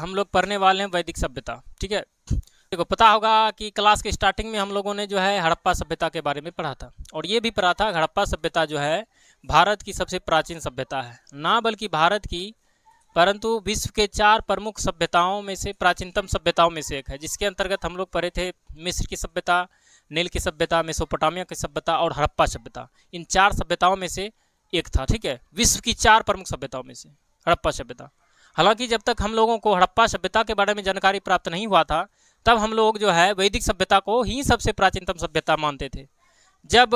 हम लोग पढ़ने वाले हैं वैदिक सभ्यता ठीक है देखो पता होगा कि क्लास के स्टार्टिंग में हम लोगों ने जो है हड़प्पा सभ्यता के बारे में पढ़ा था और ये भी पढ़ा था हड़प्पा सभ्यता जो है भारत की सबसे प्राचीन सभ्यता है ना बल्कि भारत की परंतु विश्व के चार प्रमुख सभ्यताओं में से प्राचीनतम सभ्यताओं में से एक है जिसके अंतर्गत हम लोग पढ़े थे मिस्र की सभ्यता नील की सभ्यता मेसोपोटामिया की सभ्यता और हड़प्पा सभ्यता इन चार सभ्यताओं में से एक था ठीक है विश्व की चार प्रमुख सभ्यताओं में से हड़प्पा सभ्यता हालांकि जब तक हम लोगों को हड़प्पा सभ्यता के बारे में जानकारी प्राप्त नहीं हुआ था तब हम लोग जो है वैदिक सभ्यता को ही सबसे प्राचीनतम सभ्यता मानते थे जब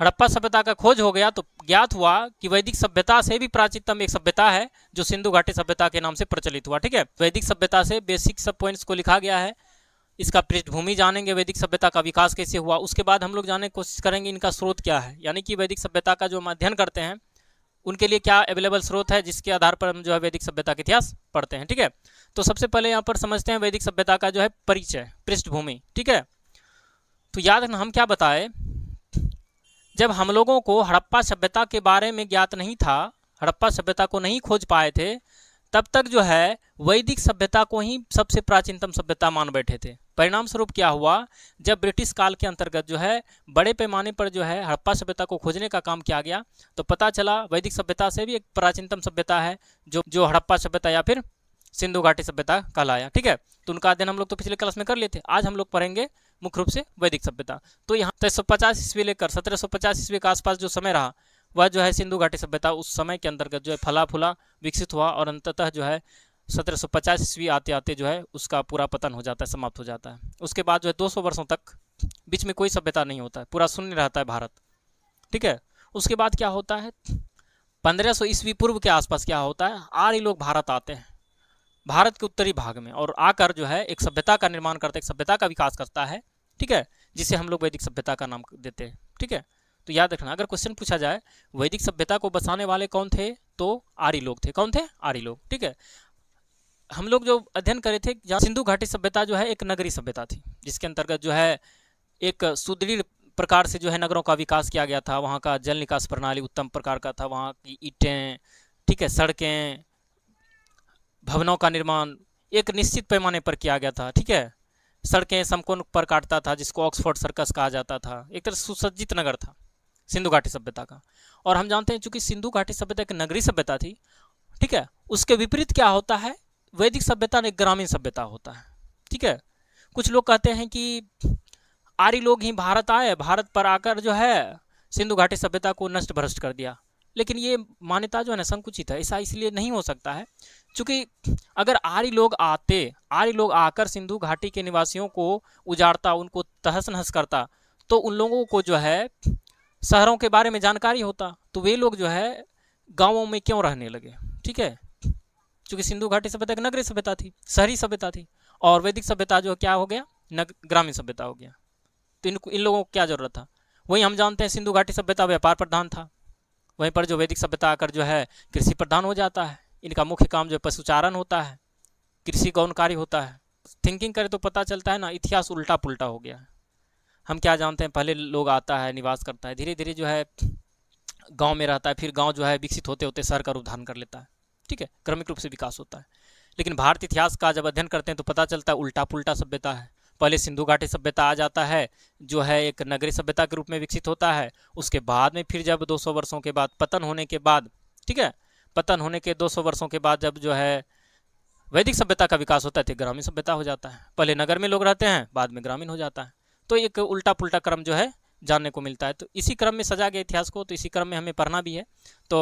हड़प्पा सभ्यता का खोज हो गया तो ज्ञात हुआ कि वैदिक सभ्यता से भी प्राचीनतम एक सभ्यता है जो सिंधु घाटी सभ्यता के नाम से प्रचलित हुआ ठीक है वैदिक सभ्यता से बेसिक सब पॉइंट्स को लिखा गया है इसका पृष्ठभूमि जानेंगे वैदिक सभ्यता का विकास कैसे हुआ उसके बाद हम लोग जानने की कोशिश करेंगे इनका स्रोत क्या है यानी कि वैदिक सभ्यता का जो हम अध्ययन करते हैं उनके लिए क्या अवेलेबल स्रोत है जिसके आधार पर हम जो है वैदिक सभ्यता का इतिहास पढ़ते हैं ठीक है तो सबसे पहले यहाँ पर समझते हैं वैदिक सभ्यता का जो है परिचय पृष्ठभूमि ठीक है तो याद रखना हम क्या बताए जब हम लोगों को हड़प्पा सभ्यता के बारे में ज्ञात नहीं था हड़प्पा सभ्यता को नहीं खोज पाए थे तब तक जो है वैदिक सभ्यता को ही सबसे प्राचीनतम सभ्यता मान बैठे थे परिणाम स्वरूप क्या हुआ जब ब्रिटिश काल के अंतर्गत जो है बड़े पैमाने पर जो है हड़प्पा सभ्यता को खोजने का काम किया गया तो पता चला वैदिक सभ्यता से भी एक प्राचीनतम सभ्यता है जो जो हड़प्पा सभ्यता या फिर सिंधु घाटी सभ्यता कहलाया ठीक है तो उनका अध्ययन हम लोग तो पिछले क्लास में कर लेते आज हम लोग पढ़ेंगे मुख्य रूप से वैदिक सभ्यता तो यहाँ तेईस सौ पचास ईस्वी लेकर सत्रह सौ पचास ईस्वी के आसपास जो समय रहा वह जो है सिंधु घाटी सभ्यता उस समय के अंतर्गत जो है फला फूला विकसित हुआ और अंततः जो है सत्रह सौ पचास ईस्वी आते आते जो है उसका पूरा पतन हो जाता है समाप्त हो जाता है उसके बाद जो है दो सौ वर्षों तक बीच में कोई सभ्यता नहीं होता है पूरा शून्य रहता है भारत ठीक है उसके बाद क्या होता है पंद्रह सौ ईस्वी पूर्व के आसपास क्या होता है आर्य लोग भारत आते हैं भारत के उत्तरी भाग में और आकर जो है एक सभ्यता का निर्माण करता है एक सभ्यता का विकास करता है ठीक है जिसे हम लोग वैदिक सभ्यता का नाम देते हैं ठीक है तो याद रखना अगर क्वेश्चन पूछा जाए वैदिक सभ्यता को बसाने वाले कौन थे तो आर्य लोग थे कौन थे आर्य लोग ठीक है हम लोग जो अध्ययन करे थे जहाँ सिंधु घाटी सभ्यता जो है एक नगरी सभ्यता थी जिसके अंतर्गत जो है एक सुदृढ़ प्रकार से जो है नगरों का विकास किया गया था वहाँ का जल निकास प्रणाली उत्तम प्रकार का था वहाँ की ईटें ठीक है सड़कें भवनों का निर्माण एक निश्चित पैमाने पर किया गया था ठीक है सड़कें समकोण पर काटता था जिसको ऑक्सफोर्ड सर्कस कहा जाता था एक तरह सुसज्जित नगर था सिंधु घाटी सभ्यता का और हम जानते हैं चूंकि सिंधु घाटी सभ्यता एक नगरी सभ्यता थी ठीक है उसके विपरीत क्या होता है वैदिक सभ्यता एक ग्रामीण सभ्यता होता है ठीक है कुछ लोग कहते हैं कि आर्य लोग ही भारत आए भारत पर आकर जो है सिंधु घाटी सभ्यता को नष्ट भ्रष्ट कर दिया लेकिन ये मान्यता जो है ना संकुचित है ऐसा इसलिए नहीं हो सकता है क्योंकि अगर आर्य लोग आते आर्य लोग आकर सिंधु घाटी के निवासियों को उजाड़ता उनको तहस नहस करता तो उन लोगों को जो है शहरों के बारे में जानकारी होता तो वे लोग जो है गाँवों में क्यों रहने लगे ठीक है चूंकि सिंधु घाटी सभ्यता एक नगरीय सभ्यता थी शहरी सभ्यता थी और वैदिक सभ्यता जो क्या हो गया ग्रामीण सभ्यता हो गया तो इनको इन लोगों को क्या जरूरत था वहीं हम जानते हैं सिंधु घाटी सभ्यता व्यापार प्रधान था वहीं पर जो वैदिक सभ्यता आकर जो है कृषि प्रधान हो जाता है इनका मुख्य काम जो है पशुचारण होता है कृषि गौन कार्य होता है थिंकिंग करें तो पता चलता है ना इतिहास उल्टा पुल्टा हो गया है हम क्या जानते हैं पहले लोग आता है निवास करता है धीरे धीरे जो है गांव में रहता है फिर गांव जो है विकसित होते होते शहर का रूप धारण कर लेता है ठीक है क्रमिक रूप से विकास होता है लेकिन भारतीय इतिहास का जब अध्ययन करते हैं तो पता चलता है उल्टा पुल्टा सभ्यता है पहले सिंधु घाटी सभ्यता आ जाता है जो है एक नगरीय सभ्यता के रूप में विकसित होता है उसके बाद में फिर जब 200 वर्षों के बाद पतन होने के बाद ठीक है पतन होने के 200 वर्षों के बाद जब जो है वैदिक सभ्यता का विकास होता है तो ग्रामीण सभ्यता हो जाता है पहले नगर में लोग रहते हैं बाद में ग्रामीण हो जाता है तो एक उल्टा पुल्टा क्रम जो है जानने को मिलता है तो इसी क्रम में सजा गया इतिहास को तो इसी क्रम में हमें पढ़ना भी है तो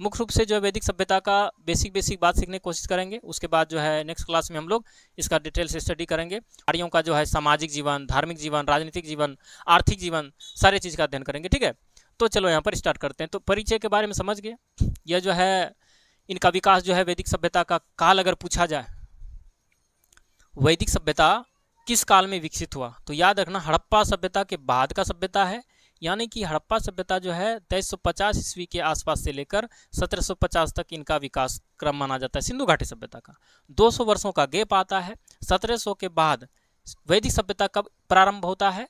मुख्य रूप से जो है वैदिक सभ्यता का बेसिक बेसिक बात सीखने की कोशिश करेंगे उसके बाद जो है नेक्स्ट क्लास में हम लोग इसका डिटेल से स्टडी करेंगे आर्यों का जो है सामाजिक जीवन धार्मिक जीवन राजनीतिक जीवन आर्थिक जीवन सारे चीज़ का अध्ययन करेंगे ठीक है तो चलो यहाँ पर स्टार्ट करते हैं तो परिचय के बारे में समझ गए यह जो है इनका विकास जो है वैदिक सभ्यता का काल अगर पूछा जाए वैदिक सभ्यता किस काल में विकसित हुआ तो याद रखना हड़प्पा सभ्यता के बाद का सभ्यता है यानी कि हड़प्पा सभ्यता जो है तेईस सौ पचास ईस्वी के आसपास से लेकर सत्रह सौ पचास तक इनका विकास क्रम माना जाता है सिंधु घाटी सभ्यता का दो सौ वर्षों का गैप आता है सत्रह सौ के बाद वैदिक सभ्यता कब प्रारंभ होता है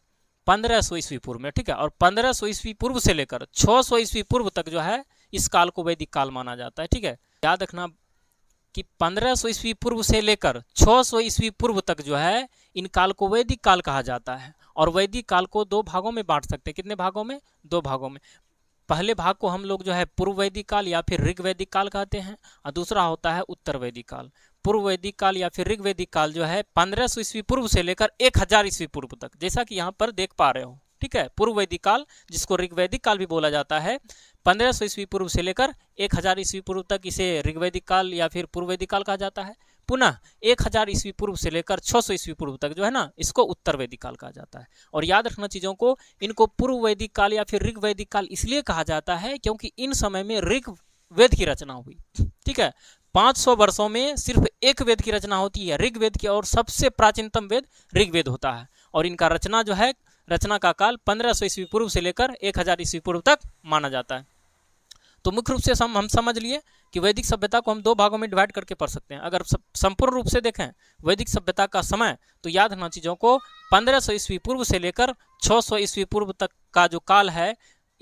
पंद्रह सौ ईस्वी पूर्व में ठीक है और पंद्रह सौ ईस्वी पूर्व से लेकर छह सौ ईस्वी पूर्व तक जो है इस काल को वैदिक काल माना जाता है ठीक है याद रखना कि पंद्रह सौ ईस्वी पूर्व से लेकर छः सौ ईस्वी पूर्व तक जो है इन काल को वैदिक काल कहा जाता है और वैदिक काल को दो भागों में बांट सकते हैं कितने भागों में दो भागों में पहले भाग को हम लोग जो है पूर्व वैदिक काल या फिर ऋग वैदिक काल कहते हैं और दूसरा होता है उत्तर वैदिक काल पूर्व वैदिक काल या फिर ऋग वैदिक काल जो है पंद्रह सौ ईस्वी पूर्व से लेकर एक हजार ईस्वी पूर्व तक जैसा कि यहाँ पर देख पा रहे हो ठीक है पूर्व वैदिक काल जिसको ऋग वैदिक काल भी बोला जाता है पंद्रह सौ ईस्वी पूर्व से लेकर एक हजार ईस्वी पूर्व तक इसे वैदिक काल या फिर पूर्व वैदिक काल कहा जाता है पुनः एक हजार ईस्वी पूर्व से लेकर 600 सौ ईस्वी पूर्व तक जो है ना इसको उत्तर वैदिक काल कहा जाता है और याद रखना चीज़ों को इनको पूर्व वैदिक काल या फिर ऋग वैदिक काल इसलिए कहा जाता है क्योंकि इन समय में ऋग वेद की रचना हुई ठीक है 500 वर्षों में सिर्फ एक वेद की रचना होती है ऋग वेद की और सबसे प्राचीनतम वेद ऋग्वेद होता है और इनका रचना जो है रचना का काल सौ ईस्वी पूर्व से लेकर हजार ईस्वी पूर्व तक माना जाता है तो मुख्य रूप से हम समझ लिए कि वैदिक सभ्यता को हम दो भागों में डिवाइड करके पढ़ सकते हैं अगर संपूर्ण रूप से देखें वैदिक सभ्यता का समय तो याद रखना चीज़ों को पंद्रह सौ ईस्वी पूर्व से लेकर 600 सौ ईस्वी पूर्व तक का जो काल है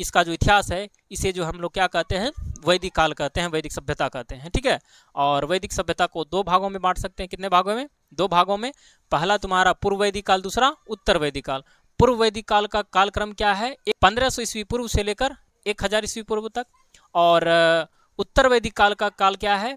इसका जो इतिहास है इसे जो हम लोग क्या कहते हैं वैदिक काल कहते हैं वैदिक सभ्यता कहते हैं ठीक है और वैदिक सभ्यता को दो भागों में बांट सकते हैं कितने भागों में दो भागों में पहला तुम्हारा पूर्व वैदिक काल दूसरा उत्तर वैदिक काल पूर्व वैदिक काल का कालक्रम क्या है पंद्रह सौ ईस्वी पूर्व से लेकर एक हजार ईस्वी पूर्व तक और उत्तर वैदिक काल का काल क्या है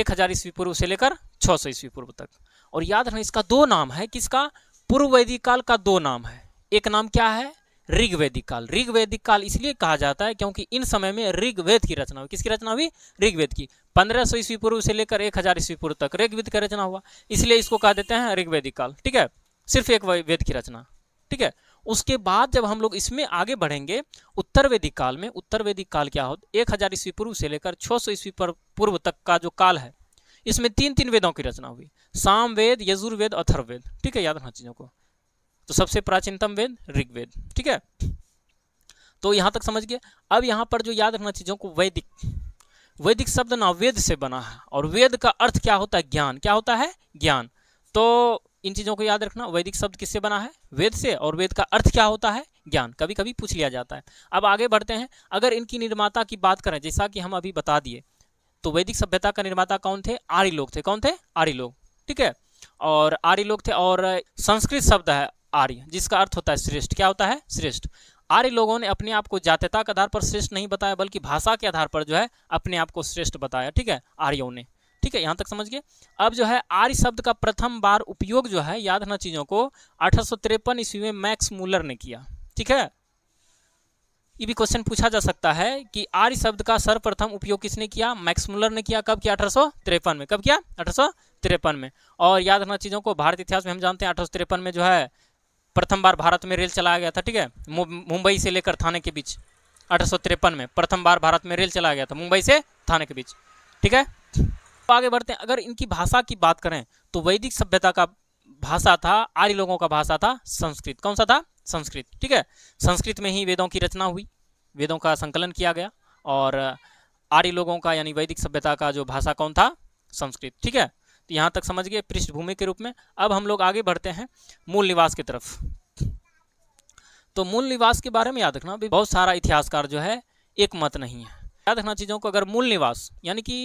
एक हज़ार ईस्वी पूर्व से लेकर छह सौ ईस्वी पूर्व तक और याद रखना इसका दो नाम है किसका पूर्व वैदिक काल का दो नाम है एक नाम क्या है ऋग वैदिक काल ऋग वैदिक काल इसलिए कहा जाता है क्योंकि इन समय में ऋग्वेद की रचना हुई किसकी रचना हुई ऋग्वेद की की 1500 ईस्वी पूर्व से लेकर 1000 ईस्वी पूर्व तक ऋग्वेद की रचना हुआ इसलिए इसको कहा देते हैं ऋग्वेदिक काल ठीक है सिर्फ एक वेद की रचना ठीक है उसके बाद जब हम लोग इसमें आगे बढ़ेंगे उत्तर वेदिक काल में उत्तर वेदिक काल क्या हो एक हजार ईस्वी पूर्व से लेकर छः सौ ईस्वी पूर्व तक का जो काल है इसमें तीन तीन वेदों की रचना हुई साम वेद यजुर्वेद अथर्वेद ठीक है याद रखना चीज़ों को तो सबसे प्राचीनतम वेद ऋग्वेद ठीक है तो यहां तक समझ गए अब यहां पर जो याद रखना चीज़ों को वैदिक वैदिक शब्द ना वेद से बना है और वेद का अर्थ क्या होता है ज्ञान क्या होता है ज्ञान तो इन चीज़ों को याद रखना वैदिक शब्द किससे बना है वेद से और वेद का अर्थ क्या होता है ज्ञान कभी कभी पूछ लिया जाता है अब आगे बढ़ते हैं अगर इनकी निर्माता की बात करें जैसा कि हम अभी बता दिए तो वैदिक सभ्यता का निर्माता कौन थे आर्य लोग थे कौन थे आर्य लोग ठीक है और आर्य लोग थे और संस्कृत शब्द है आर्य जिसका अर्थ होता है श्रेष्ठ क्या होता है श्रेष्ठ आर्य लोगों ने अपने आप को जात्यता के आधार पर श्रेष्ठ नहीं बताया बल्कि भाषा के आधार पर जो है अपने आप को श्रेष्ठ बताया ठीक है आर्यों ने ठीक है यहाँ तक समझ गए अब जो है आर्य शब्द का प्रथम बार उपयोग जो है याद रखना चीज़ों को अठारह ईस्वी में मैक्स मूलर ने किया ठीक है ये भी क्वेश्चन पूछा जा सकता है कि आर्य शब्द का सर्वप्रथम उपयोग किसने किया मैक्स मूलर ने किया कब किया अठारह में कब किया अठारह में और याद रखना चीज़ों को भारत इतिहास में हम जानते हैं अठारह में जो है प्रथम बार भारत में रेल चलाया गया था ठीक है मुंबई से लेकर थाने के बीच अठारह में प्रथम बार भारत में रेल चलाया गया था मुंबई से थाने के बीच ठीक है आगे बढ़ते हैं अगर इनकी भाषा की बात करें तो वैदिक सभ्यता का भाषा था आर्य लोगों का भाषा था संस्कृत कौन सा था संस्कृत ठीक है संस्कृत में ही वेदों की रचना हुई वेदों का संकलन किया गया और आर्य लोगों का यानी वैदिक सभ्यता का जो भाषा कौन था संस्कृत ठीक है तो यहाँ तक समझ गए पृष्ठभूमि के रूप में अब हम लोग आगे बढ़ते हैं मूल निवास की तरफ तो मूल निवास के बारे में याद रखना बहुत सारा इतिहासकार जो है एक मत नहीं है याद रखना चीज़ों को अगर मूल निवास यानी कि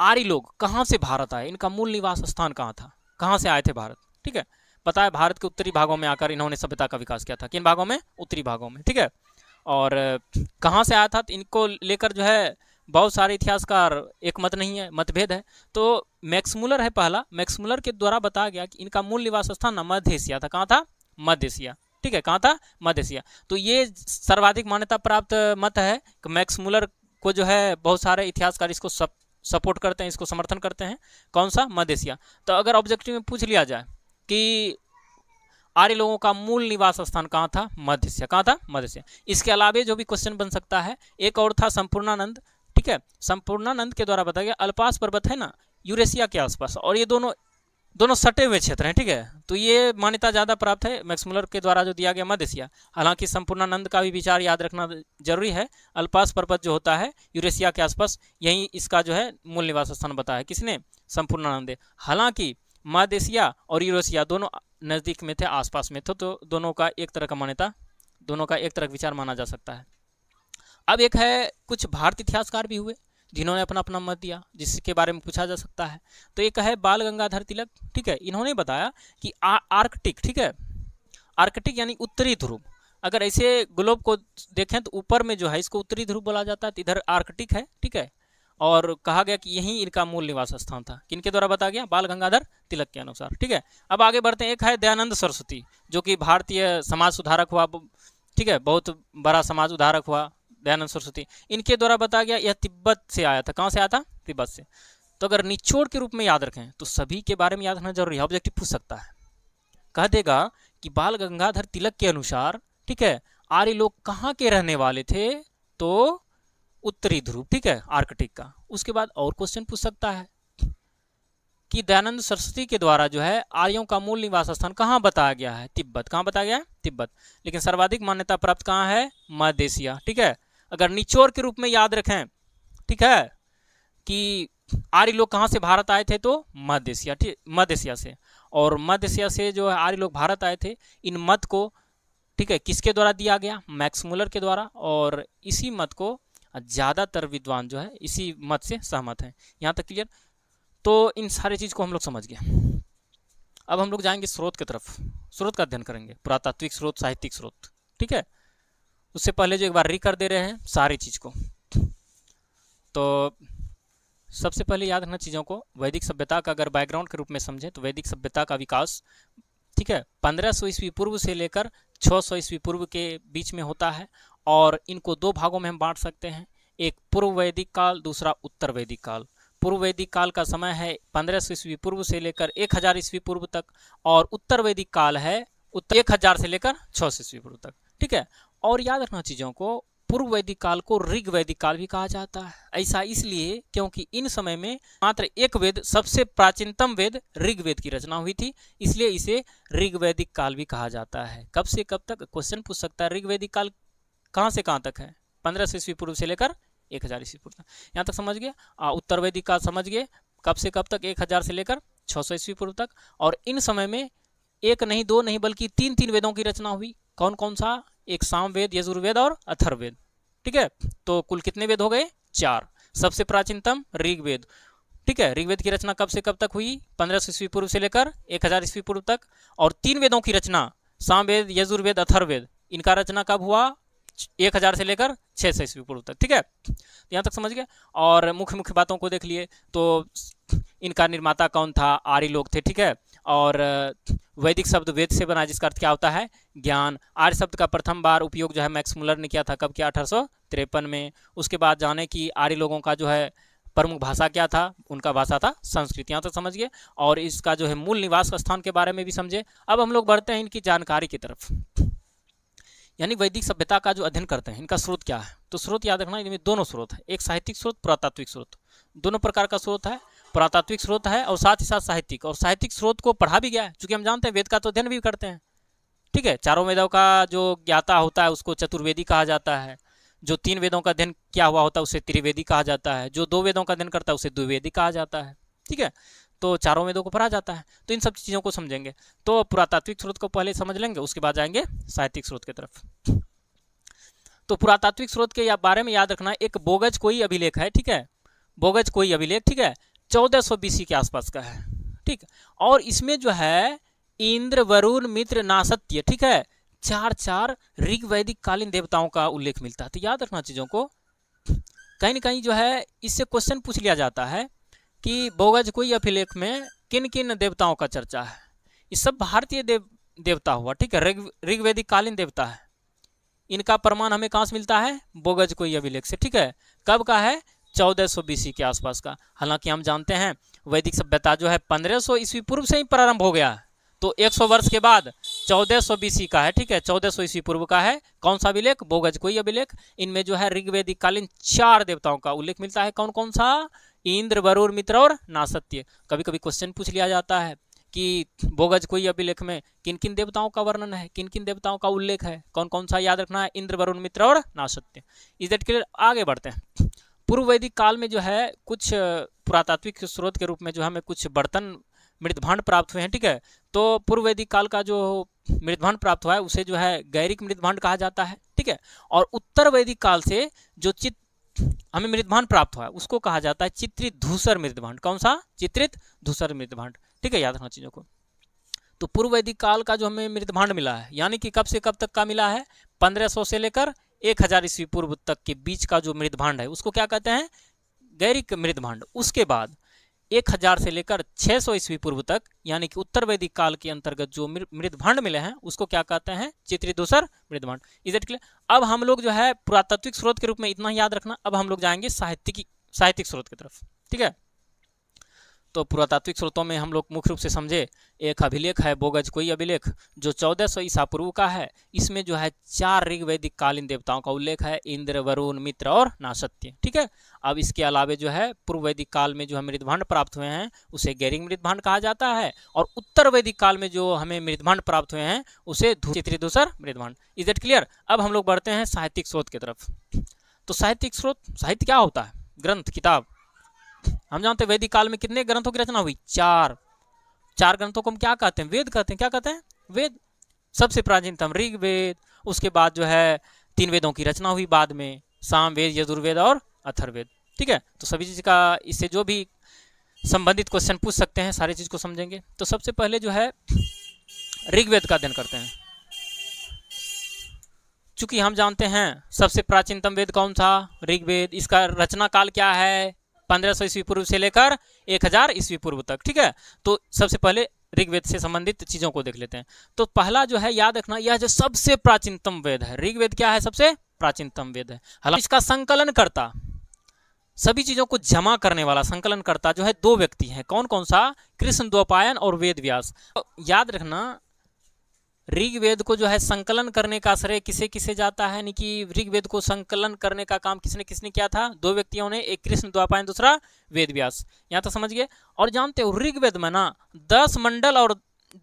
आर्य लोग कहाँ से भारत आए इनका मूल निवास स्थान कहाँ था कहाँ से आए थे भारत ठीक है पता है भारत के उत्तरी भागों में आकर इन्होंने सभ्यता का विकास किया था किन भागों में उत्तरी भागों में ठीक है और कहाँ से आया था इनको लेकर जो है बहुत सारे इतिहासकार एक मत नहीं है मतभेद है तो मैक्समुलर है पहला मैक्समूलर के द्वारा बताया गया कि इनका मूल निवास स्थान मध्य एशिया था कहाँ था मध्य एशिया ठीक है कहाँ था मध्य एशिया तो ये सर्वाधिक मान्यता प्राप्त मत है कि मैक्समूलर को जो है बहुत सारे इतिहासकार इसको सब सपोर्ट करते हैं इसको समर्थन करते हैं कौन सा एशिया तो अगर ऑब्जेक्टिव में पूछ लिया जाए कि आर्य लोगों का मूल निवास स्थान कहाँ था एशिया कहाँ था एशिया इसके अलावा जो भी क्वेश्चन बन सकता है एक और था संपूर्णानंद ठीक है संपूर्णानंद के द्वारा बताया गया अल्पास पर्वत है ना यूरेशिया के आसपास और ये दोनों दोनों सटे हुए क्षेत्र हैं ठीक है तो ये मान्यता ज़्यादा प्राप्त है मैक्समुलर के द्वारा जो दिया गया मध्य एशिया हालांकि संपूर्णानंद का भी विचार याद रखना जरूरी है अल्पास पर्वत जो होता है यूरेशिया के आसपास यही इसका जो है मूल निवास स्थान बताया किसने संपूर्णानंद हालांकि मध्य एशिया और यूरेशिया दोनों नज़दीक में थे आसपास में थे तो दोनों का एक तरह का मान्यता दोनों का एक तरह का विचार माना जा सकता है अब एक है कुछ भारतीय इतिहासकार भी हुए जिन्होंने अपना अपना मत दिया जिसके बारे में पूछा जा सकता है तो एक है बाल गंगाधर तिलक ठीक है इन्होंने बताया कि आ, आर्कटिक ठीक है आर्कटिक यानी उत्तरी ध्रुव अगर ऐसे ग्लोब को देखें तो ऊपर में जो है इसको उत्तरी ध्रुव बोला जाता है तो इधर आर्कटिक है ठीक है और कहा गया कि यही इनका मूल निवास स्थान था किनके द्वारा बताया गया बाल गंगाधर तिलक के अनुसार ठीक है अब आगे बढ़ते हैं एक है दयानंद सरस्वती जो कि भारतीय समाज सुधारक हुआ ठीक है बहुत बड़ा समाज उधारक हुआ दयानंद सरस्वती इनके द्वारा बताया गया यह तिब्बत से आया था कहाँ से आया था तिब्बत से तो अगर निचोड़ के रूप में याद रखें तो सभी के बारे में याद रखना जरूरी है ऑब्जेक्टिव पूछ सकता है कह देगा कि बाल गंगाधर तिलक के अनुसार ठीक है आर्य लोग कहाँ के रहने वाले थे तो उत्तरी ध्रुव ठीक है आर्कटिक का उसके बाद और क्वेश्चन पूछ सकता है कि दयानंद सरस्वती के द्वारा जो है आर्यों का मूल निवास स्थान कहाँ बताया गया है तिब्बत कहाँ बताया गया तिब्बत लेकिन सर्वाधिक मान्यता प्राप्त कहाँ है मदेशिया ठीक है अगर निचोर के रूप में याद रखें ठीक है कि आर्य लोग कहाँ से भारत आए थे तो मध्य एशिया ठीक मध्य एशिया से और मध्य एशिया से जो है आर्य लोग भारत आए थे इन मत को ठीक है किसके द्वारा दिया गया मैक्समूलर के द्वारा और इसी मत को ज़्यादातर विद्वान जो है इसी मत से सहमत हैं यहाँ तक क्लियर तो इन सारे चीज़ को हम लोग समझ गए अब हम लोग जाएंगे स्रोत की तरफ स्रोत का अध्ययन करेंगे पुरातात्विक स्रोत साहित्यिक स्रोत ठीक है उससे पहले जो एक बार री कर दे रहे हैं सारी चीज़ को तो सबसे पहले याद रखना चीज़ों को वैदिक सभ्यता का अगर बैकग्राउंड के रूप में समझें तो वैदिक सभ्यता का विकास ठीक है पंद्रह सौ ईस्वी पूर्व से लेकर छः सौ ईस्वी पूर्व के बीच में होता है और इनको दो भागों में हम बांट सकते हैं एक पूर्व वैदिक काल दूसरा उत्तर वैदिक काल पूर्व वैदिक काल का समय है पंद्रह सौ ईस्वी पूर्व से लेकर एक हजार ईस्वी पूर्व तक और उत्तर वैदिक काल है उत्तर एक हजार से लेकर छः सौ ईस्वी पूर्व तक ठीक है और याद रखना चीज़ों को पूर्व वैदिक काल को ऋग वैदिक काल भी कहा जाता है ऐसा इसलिए क्योंकि इन समय में मात्र एक वेद सबसे प्राचीनतम वेद ऋग वेद की रचना हुई थी इसलिए इसे ऋग वैदिक काल भी कहा जाता है कब से कब तक क्वेश्चन पूछ सकता है ऋग वैदिक काल कहाँ से कहाँ तक है पंद्रह सौ ईस्वी पूर्व से लेकर एक हजार ईस्वी पूर्व तक यहाँ तक समझ गया उत्तर वैदिक काल समझ गए कब से कब तक एक हजार से लेकर छः सौ ईस्वी पूर्व तक और इन समय में एक नहीं दो नहीं बल्कि तीन तीन वेदों की रचना हुई कौन कौन सा एक सामवेद यजुर्वेद और अथर्वेद ठीक है तो कुल कितने वेद हो गए चार सबसे प्राचीनतम ऋग्वेद ठीक है ऋग्वेद की रचना कब से कब तक हुई पंद्रह सौ ईस्वी पूर्व से लेकर एक हजार ईस्वी पूर्व तक और तीन वेदों की रचना सामवेद यजुर्वेद अथर्वेद इनका रचना कब हुआ एक हजार से लेकर छह सौ ईस्वी पूर्व तक ठीक है यहां तक समझ गए और मुख्य मुख्य बातों को देख लिए तो इनका निर्माता कौन था आर्य लोग थे ठीक है और वैदिक शब्द वेद से बना जिसका अर्थ क्या होता है ज्ञान आर्य शब्द का प्रथम बार उपयोग जो है मैक्स मुलर ने किया था कब किया अठारह में उसके बाद जाने कि आर्य लोगों का जो है प्रमुख भाषा क्या था उनका भाषा था संस्कृत यहाँ तक समझिए और इसका जो है मूल निवास स्थान के बारे में भी समझे अब हम लोग बढ़ते हैं इनकी जानकारी की तरफ यानी वैदिक सभ्यता का जो अध्ययन करते हैं इनका स्रोत क्या है तो स्रोत याद रखना इनमें दोनों स्रोत है एक साहित्यिक स्रोत पुरातात्विक स्रोत दोनों प्रकार का स्रोत है पुरातात्विक स्रोत है और साथ ही साथ साहित्यिक और साहित्यिक स्रोत को पढ़ा भी गया है चूंकि हम जानते हैं वेद का तो अध्ययन भी करते हैं ठीक है चारों वेदों का जो ज्ञाता होता है उसको चतुर्वेदी कहा जाता है जो तीन वेदों का अध्ययन क्या हुआ होता है उसे त्रिवेदी कहा जाता है जो दो वेदों का अध्ययन करता है उसे द्विवेदी कहा जाता है ठीक है तो चारों वेदों को पढ़ा जाता है तो इन सब चीज़ों को समझेंगे तो पुरातात्विक स्रोत को पहले समझ लेंगे उसके बाद जाएंगे साहित्यिक स्रोत की तरफ तो पुरातात्विक स्रोत के बारे में याद रखना एक बोगज कोई अभिलेख है ठीक है बोगज कोई अभिलेख ठीक है चौदह सौ बीसी के आसपास का है ठीक और इसमें जो है इंद्र वरुण मित्र नासत्य ठीक है चार चार ऋग वैदिक कालीन देवताओं का उल्लेख मिलता है तो याद रखना चीज़ों को कहीं ना कहीं जो है इससे क्वेश्चन पूछ लिया जाता है कि बोगज कोई अभिलेख में किन किन देवताओं का चर्चा है ये सब भारतीय देव देवता हुआ ठीक है ऋग्वैदिक कालीन देवता है इनका प्रमाण हमें कहाँ से मिलता है बोगज कोई अभिलेख से ठीक है कब का है चौदह सौ बीसी के आसपास का हालांकि हम जानते हैं वैदिक सभ्यता जो है पंद्रह सौ ईस्वी पूर्व से ही प्रारंभ हो गया तो एक सौ वर्ष के बाद चौदह सौ बीसी का है ठीक है चौदह सौ ईस्वी पूर्व का है कौन सा अभिलेख बोगज कोई अभिलेख इनमें जो है ऋग्वेदिक कालीन चार देवताओं का उल्लेख मिलता है कौन कौन सा इंद्र वरुण मित्र और नासत्य कभी कभी क्वेश्चन पूछ लिया जाता है कि बोगज कोई अभिलेख में किन किन देवताओं का वर्णन है किन किन देवताओं का उल्लेख है कौन कौन सा याद रखना है इंद्र वरुण मित्र और नासत्य इज दट क्लियर आगे बढ़ते हैं पूर्व वैदिक काल में जो है कुछ पुरातात्विक स्रोत के रूप में जो हमें कुछ बर्तन मृदभांड प्राप्त हुए हैं ठीक है तो पूर्व वैदिक काल का जो मृदभांड प्राप्त हुआ है उसे जो है गैरिक मृदभांड कहा जाता है ठीक है और उत्तर वैदिक काल से जो चित हमें मृदभांड प्राप्त हुआ है उसको कहा जाता है चित्रित धूसर मृदभांड कौन सा चित्रित धूसर मृदभांड ठीक है याद रखना चीज़ों को तो पूर्व वैदिक काल का जो हमें मृदभांड मिला है यानी कि कब से कब तक का मिला है पंद्रह से लेकर एक हजार ईस्वी पूर्व तक के बीच का जो मृत भांड है उसको क्या कहते हैं गैरिक मृत भांड उसके बाद एक हजार से लेकर छह सौ ईस्वी पूर्व तक यानी कि उत्तर वैदिक काल के अंतर्गत जो मृदभांड भांड मिले हैं उसको क्या कहते हैं चित्री दूसर मृत भांड इज इट क्लियर अब हम लोग जो है पुरातत्विक स्रोत के रूप में इतना याद रखना अब हम लोग जाएंगे साहित्यिक साहित्यिक स्रोत की तरफ ठीक है तो पुरातात्विक स्रोतों में हम लोग मुख्य रूप से समझे एक अभिलेख है बोगज कोई अभिलेख जो चौदह सौ ईसा पूर्व का है इसमें जो है चार ऋग्वैदिक कालीन देवताओं का उल्लेख है इंद्र वरुण मित्र और नासत्य ठीक है अब इसके अलावे जो है पूर्व वैदिक काल में जो है मृदभांड प्राप्त हुए हैं उसे गैरिंग मृदभांड कहा जाता है और उत्तर वैदिक काल में जो हमें मृदभांड प्राप्त हुए हैं उसे चित्रिदूसर मृदभांड इज इट क्लियर अब हम लोग बढ़ते हैं साहित्यिक स्रोत की तरफ तो साहित्यिक स्रोत साहित्य क्या होता है ग्रंथ किताब हम जानते हैं वैदिक काल में कितने ग्रंथों की रचना हुई चार चार ग्रंथों को हम क्या कहते हैं वेद कहते हैं क्या कहते हैं वेद सबसे प्राचीनतम ऋग्वेद उसके बाद जो है तीन वेदों की रचना हुई बाद में साम वेद यजुर्वेद और अथर्वेद ठीक है तो सभी चीज़ का इससे जो भी संबंधित क्वेश्चन पूछ सकते हैं सारी चीज़ को समझेंगे तो सबसे पहले जो है ऋग्वेद का अध्ययन करते हैं चूंकि हम जानते हैं सबसे प्राचीनतम वेद कौन था ऋग्वेद इसका रचना काल क्या है पंद्रह सौ ईस्वी पूर्व से लेकर एक हजार ईस्वी पूर्व तक ठीक है तो सबसे पहले ऋग्वेद से संबंधित चीजों को देख लेते हैं तो पहला जो है याद रखना यह जो सबसे प्राचीनतम वेद है ऋग्वेद क्या है सबसे प्राचीनतम वेद है हालांकि इसका संकलन करता सभी चीजों को जमा करने वाला संकलन करता जो है दो व्यक्ति हैं कौन कौन सा कृष्ण द्वपायन और वेद व्यास याद रखना ऋग्वेद को जो है संकलन करने का श्रेय किसे किसे जाता है यानी कि ऋग्वेद को संकलन करने का काम किसने किसने किया था दो व्यक्तियों ने एक कृष्ण द्वापायन दूसरा वेद व्यास यहाँ तो समझ गए और जानते हो ऋग्वेद में ना दस मंडल और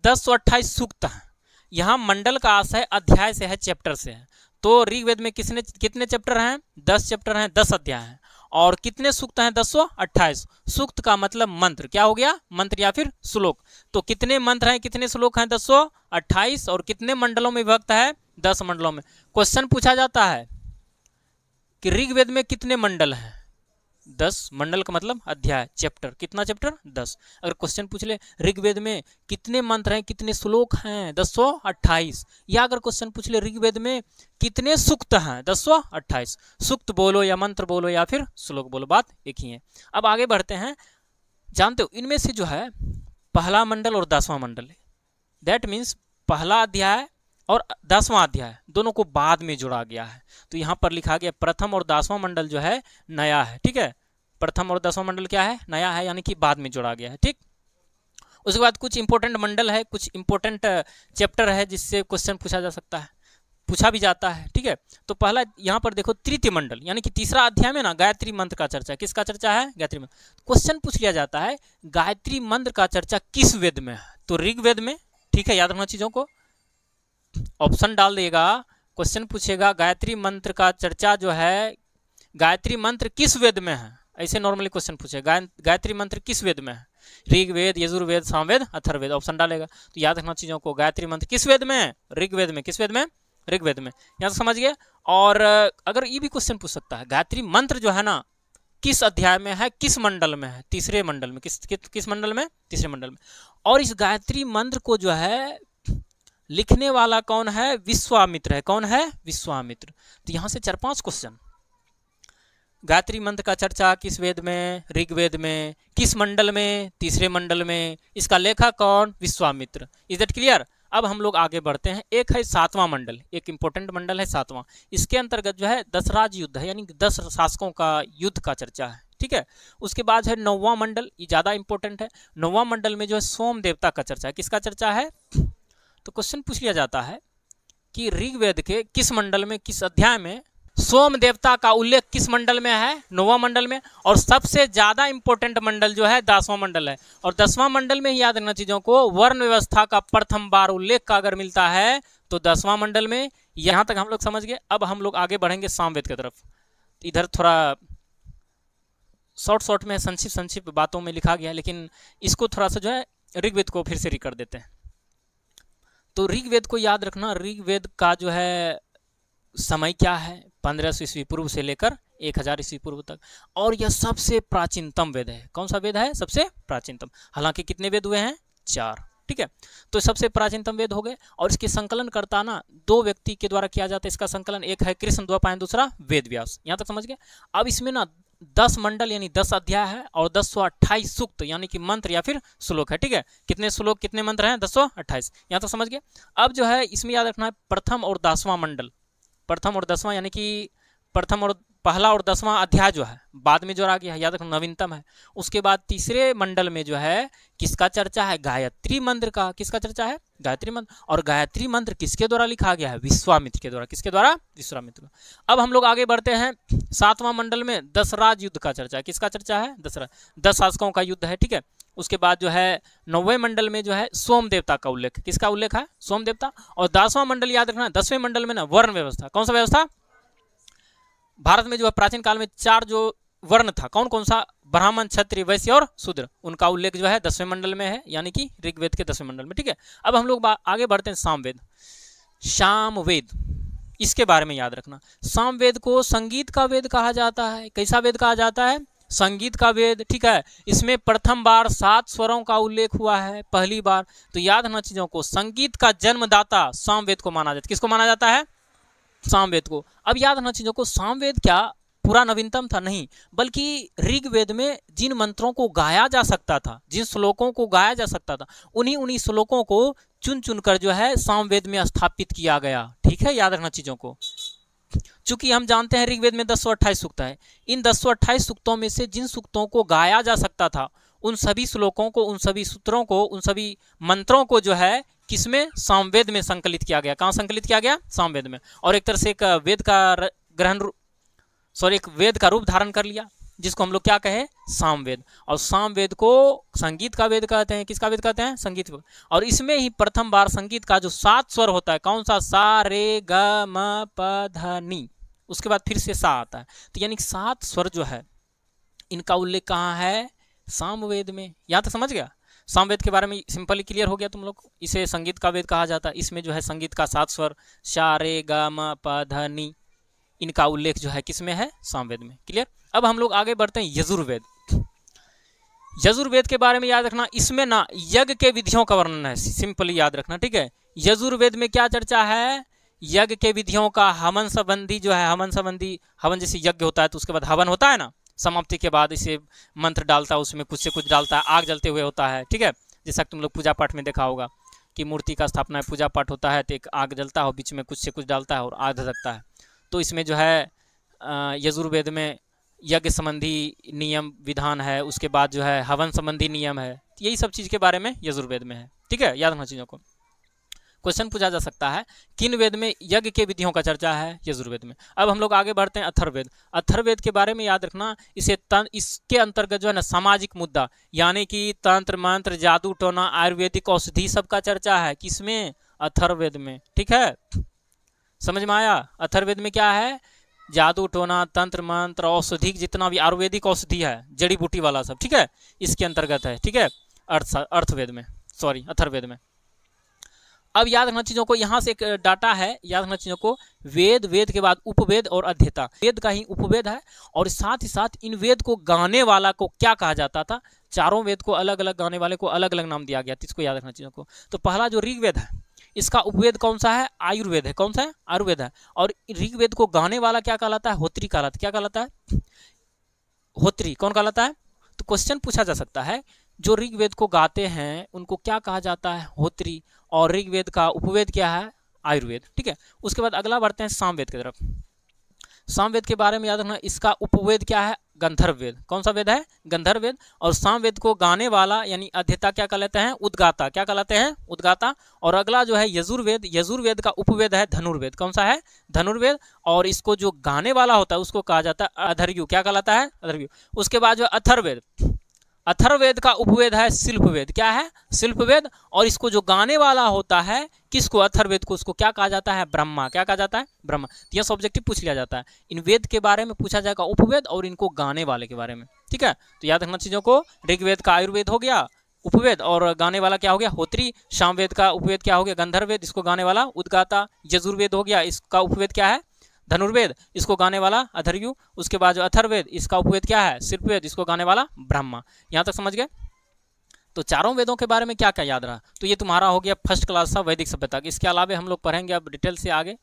दस सौ अट्ठाईस सूक्त है यहाँ मंडल का आशय अध्याय से है चैप्टर से है तो ऋग्वेद में किसने कितने चैप्टर हैं दस चैप्टर हैं दस अध्याय हैं और कितने सूक्त हैं दस सूक्त का मतलब मंत्र क्या हो गया मंत्र या फिर श्लोक तो कितने मंत्र हैं कितने श्लोक हैं दस और कितने मंडलों में विभक्त है दस मंडलों में क्वेश्चन पूछा जाता है कि ऋग्वेद में कितने मंडल हैं दस मंडल का मतलब अध्याय चैप्टर कितना चैप्टर दस अगर क्वेश्चन पूछ ले ऋग्वेद में कितने मंत्र हैं कितने श्लोक हैं दस सौ अट्ठाईस या अगर क्वेश्चन पूछ ले ऋग्वेद में कितने सुक्त हैं दस सौ अट्ठाईस सुक्त बोलो या मंत्र बोलो या फिर श्लोक बोलो बात एक ही है अब आगे बढ़ते हैं जानते हो इनमें से जो है पहला मंडल और दसवां मंडल दैट मीन्स पहला अध्याय और दसवां अध्याय दोनों को बाद में जोड़ा गया है तो यहाँ पर लिखा गया प्रथम और दसवां मंडल जो है नया है ठीक है प्रथम और दसवां मंडल क्या है नया है यानी कि बाद में जोड़ा गया है ठीक उसके बाद कुछ इंपोर्टेंट मंडल है कुछ इंपोर्टेंट चैप्टर है जिससे क्वेश्चन पूछा जा सकता है पूछा भी जाता है ठीक है तो पहला यहाँ पर देखो तृतीय मंडल यानी कि तीसरा अध्याय में ना गायत्री मंत्र का चर्चा किसका चर्चा है गायत्री मंत्र क्वेश्चन पूछ लिया जाता है गायत्री मंत्र का चर्चा किस वेद में है तो ऋग्वेद में ठीक है याद रखना चीज़ों को ऑप्शन डाल देगा क्वेश्चन पूछेगा गायत्री मंत्र का चर्चा जो है गायत्री मंत्र किस वेद में है ऐसे नॉर्मली क्वेश्चन पूछे गायत्री मंत्र किस वेद में है ऋग्वेद यजुर्वेद सामवेद अथर्वेद ऑप्शन डालेगा तो याद रखना चीज़ों को गायत्री मंत्र किस वेद में ऋग्वेद में किस वेद में ऋग्वेद में यहाँ तक समझ गया और अगर ये भी क्वेश्चन पूछ सकता है गायत्री मंत्र जो है ना किस अध्याय में है किस मंडल में है तीसरे मंडल में किस कि, किस मंडल में तीसरे मंडल में और इस गायत्री मंत्र को जो है लिखने वाला कौन है विश्वामित्र है कौन है विश्वामित्र तो यहाँ से चार पांच क्वेश्चन गायत्री मंत्र का चर्चा किस वेद में ऋग्वेद में किस मंडल में तीसरे मंडल में इसका लेखक कौन विश्वामित्र इज दट क्लियर अब हम लोग आगे बढ़ते हैं एक है सातवां मंडल एक इंपॉर्टेंट मंडल है सातवां इसके अंतर्गत जो है दस राज युद्ध है यानी दस शासकों का युद्ध का चर्चा है ठीक है उसके बाद है नौवां मंडल ये ज़्यादा इंपॉर्टेंट है नौवां मंडल में जो है सोम देवता का चर्चा है किसका चर्चा है तो क्वेश्चन पूछ लिया जाता है कि ऋग्वेद के किस मंडल में किस अध्याय में सोम देवता का उल्लेख किस मंडल में है नौवा मंडल में और सबसे ज़्यादा इंपॉर्टेंट मंडल जो है दसवां मंडल है और दसवां मंडल में याद रखना चीज़ों को वर्ण व्यवस्था का प्रथम बार उल्लेख का अगर मिलता है तो दसवां मंडल में यहां तक हम लोग समझ गए अब हम लोग आगे बढ़ेंगे सामवेद की तरफ इधर थोड़ा शॉर्ट शॉर्ट में संक्षिप्त संक्षिप्त बातों में लिखा गया लेकिन इसको थोड़ा सा जो है ऋग्वेद को फिर से रिकॉर्ड देते हैं तो ऋग्वेद को याद रखना ऋग्वेद का जो है समय क्या है पंद्रह सौ ईस्वी पूर्व से लेकर एक हज़ार ईस्वी पूर्व तक और यह सबसे प्राचीनतम वेद है कौन सा वेद है सबसे प्राचीनतम हालांकि कितने वेद हुए हैं चार ठीक है तो सबसे प्राचीनतम वेद हो गए और इसके संकलन करता ना दो व्यक्ति के द्वारा किया जाता है इसका संकलन एक है कृष्ण द्वापायन दूसरा वेद व्यास यहाँ तक समझ गए अब इसमें ना दस मंडल यानी दस अध्याय है और दस सौ अट्ठाईस सूक्त यानी कि मंत्र या फिर श्लोक है ठीक है कितने श्लोक कितने मंत्र हैं दस सौ अट्ठाईस यहाँ तो समझ गए अब जो है इसमें याद रखना है प्रथम और दसवां मंडल प्रथम और दसवां यानी कि प्रथम और पहला और दसवां अध्याय जो है बाद में जो आ गया है याद रखना नवीनतम है उसके बाद तीसरे मंडल में जो है किसका चर्चा है गायत्री मंत्र का किसका चर्चा है गायत्री मंत्र और गायत्री मंत्र किसके द्वारा लिखा गया है विश्वामित्र के द्वारा किसके द्वारा विश्वामित्र अब हम लोग आगे बढ़ते हैं सातवां मंडल में दसराज युद्ध का चर्चा किसका चर्चा है दसरा दस शासकों का युद्ध है ठीक है उसके बाद जो है नौवे मंडल में जो है सोम देवता का उल्लेख किसका उल्लेख है सोम देवता और दसवां मंडल याद रखना दसवें मंडल में ना वर्ण व्यवस्था कौन सा व्यवस्था भारत में जो है प्राचीन काल में चार जो वर्ण था कौन कौन सा ब्राह्मण क्षत्रिय वैश्य और शूद्र उनका उल्लेख जो है दसवें मंडल में है यानी कि ऋग्वेद के दसवें मंडल में ठीक है अब हम लोग आगे बढ़ते हैं सामवेद सामवेद इसके बारे में याद रखना सामवेद को संगीत का वेद कहा जाता है कैसा वेद कहा जाता है संगीत का वेद ठीक है इसमें प्रथम बार सात स्वरों का उल्लेख हुआ है पहली बार तो याद रखना चीजों को संगीत का जन्मदाता सामवेद को माना जाता है किसको माना जाता है सामवेद को अब याद रखना चीज़ों को सामवेद क्या पूरा नवीनतम था नहीं बल्कि ऋग्वेद में जिन मंत्रों को गाया जा सकता था जिन श्लोकों को गाया जा सकता था उन्हीं उन्हीं श्लोकों को चुन चुन कर जो है सामवेद में स्थापित किया गया ठीक है याद रखना चीज़ों को चूंकि हम जानते हैं ऋग्वेद में दस सौ अट्ठाईस सूक्त है इन दस सौ अट्ठाईस सूक्तों में से जिन सूक्तों को गाया जा सकता था उन सभी श्लोकों को उन सभी सूत्रों को उन सभी मंत्रों को जो है किसमें सामवेद में संकलित किया गया कहाँ संकलित किया गया सामवेद में और एक तरह से एक वेद का ग्रहण सॉरी एक वेद का रूप धारण कर लिया जिसको हम लोग क्या कहे सामवेद और सामवेद को संगीत का वेद कहते हैं किसका वेद कहते हैं संगीत को और इसमें ही प्रथम बार संगीत का जो सात स्वर होता है कौन सा सा रे ग म प ध नी उसके बाद फिर से सा आता है तो यानी सात स्वर जो है इनका उल्लेख कहाँ है सामवेद में यहाँ तक समझ गया सामवेद के बारे में सिंपली क्लियर हो गया तुम लोग इसे संगीत का वेद कहा जाता है इसमें जो है संगीत का सात स्वर शा रे गा प इनका उल्लेख जो है किसमें है सामवेद में क्लियर अब हम लोग आगे बढ़ते हैं यजुर्वेद यजुर्वेद के बारे में याद रखना इसमें ना यज्ञ के विधियों का वर्णन है सिंपली याद रखना ठीक है यजुर्वेद में क्या चर्चा है यज्ञ के विधियों का हवन संबंधी जो है हवन संबंधी हवन जैसे यज्ञ होता है तो उसके बाद हवन होता है ना समाप्ति के बाद इसे मंत्र डालता है उसमें कुछ से कुछ डालता है आग जलते हुए होता है ठीक है जैसा कि तुम लोग पूजा पाठ में देखा होगा कि मूर्ति का स्थापना है पूजा पाठ होता है तो एक आग जलता है बीच में कुछ से कुछ डालता है और आग धकता है तो इसमें जो है यजुर्वेद में यज्ञ संबंधी नियम विधान है उसके बाद जो है हवन संबंधी नियम है यही सब चीज़ के बारे में यजुर्वेद में है ठीक है याद रखना चीज़ों को क्वेश्चन पूछा जा सकता है किन वेद में यज्ञ के विधियों का चर्चा है यजुर्वेद में अब हम लोग आगे बढ़ते हैं अथर्वेद अथर्वेद के बारे में याद रखना इसे इसके अंतर्गत जो है ना सामाजिक मुद्दा यानी कि तंत्र मंत्र जादू टोना आयुर्वेदिक औषधि सबका चर्चा है किसमें अथर्वेद में ठीक है समझ में आया अथर्वेद में क्या है जादू टोना तंत्र मंत्र औषधि जितना भी आयुर्वेदिक औषधि है जड़ी बूटी वाला सब ठीक है इसके अंतर्गत है ठीक है अर्थ अर्थवेद में सॉरी अथर्वेद में अब याद रखना चीज़ों को यहाँ से एक डाटा है याद रखना चीज़ों को वेद वेद के बाद उपवेद और अध्यता वेद का ही उपवेद है और साथ ही साथ इन वेद को गाने वाला को क्या कहा जाता था चारों वेद को अलग अलग गाने वाले को अलग अलग नाम दिया गया इसको याद रखना चीज़ों को तो पहला जो ऋग्वेद है इसका उपवेद कौन सा है आयुर्वेद है कौन सा है आयुर्वेद है और ऋग्वेद को गाने वाला क्या कहलाता है होत्री कहलाता क्या कहलाता है होत्री कौन कहलाता है तो क्वेश्चन पूछा जा सकता है जो ऋग्वेद को गाते हैं उनको क्या कहा जाता है होत्री और ऋग्वेद का उपवेद क्या है आयुर्वेद ठीक है उसके बाद अगला बढ़ते हैं सामवेद की तरफ सामवेद के बारे में याद रखना इसका उपवेद क्या है गंधर्व वेद कौन सा वेद है गंधर्व वेद और सामवेद को गाने वाला यानी अध्यता क्या कहलाते हैं उद्गाता क्या कहलाते हैं उद्गाता और अगला जो है यजुर्वेद यजुर्वेद का उपवेद है धनुर्वेद कौन सा है धनुर्वेद और इसको जो गाने वाला होता है उसको कहा जाता है अधर्यु क्या कहलाता है अधर्यु उसके बाद जो अथर्वेद अथर्वेद का उपवेद है वेद क्या है वेद और इसको जो गाने वाला होता है किसको अथर्वेद को उसको क्या कहा जाता है ब्रह्मा क्या कहा जाता है ब्रह्मा तो यह सब्जेक्टिव पूछ लिया जाता है इन वेद के बारे में पूछा जाएगा उपवेद और इनको गाने वाले के बारे में ठीक है तो याद रखना चीज़ों को ऋग्वेद का आयुर्वेद हो गया उपवेद और गाने वाला क्या हो गया होत्री शामवेद का उपवेद क्या हो गया गंधर्वेद इसको गाने वाला उदगाता यजुर्वेद हो गया इसका उपवेद क्या है धनुर्वेद इसको गाने वाला अधर्यु उसके बाद जो अथर्वेद इसका उपवेद क्या है सिर्पवेद इसको गाने वाला ब्रह्मा यहाँ तक समझ गए तो चारों वेदों के बारे में क्या क्या याद रहा तो ये तुम्हारा हो गया फर्स्ट क्लास था वैदिक सभ्यता इसके अलावा हम लोग पढ़ेंगे अब डिटेल से आगे